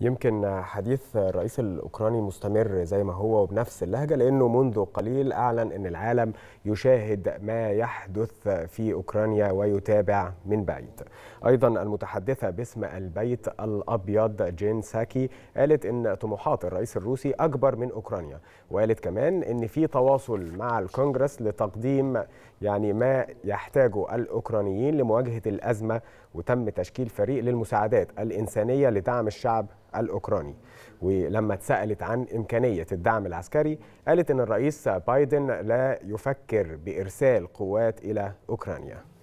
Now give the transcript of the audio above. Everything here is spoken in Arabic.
يمكن حديث الرئيس الاوكراني مستمر زي ما هو وبنفس اللهجه لانه منذ قليل اعلن ان العالم يشاهد ما يحدث في اوكرانيا ويتابع من بعيد. ايضا المتحدثه باسم البيت الابيض جين ساكي قالت ان طموحات الرئيس الروسي اكبر من اوكرانيا وقالت كمان ان في تواصل مع الكونغرس لتقديم يعني ما يحتاجه الاوكرانيين لمواجهه الازمه وتم تشكيل فريق للمساعدات الانسانيه لدعم الشعب الأوكراني ولما اتسألت عن إمكانية الدعم العسكري قالت أن الرئيس بايدن لا يفكر بإرسال قوات إلى أوكرانيا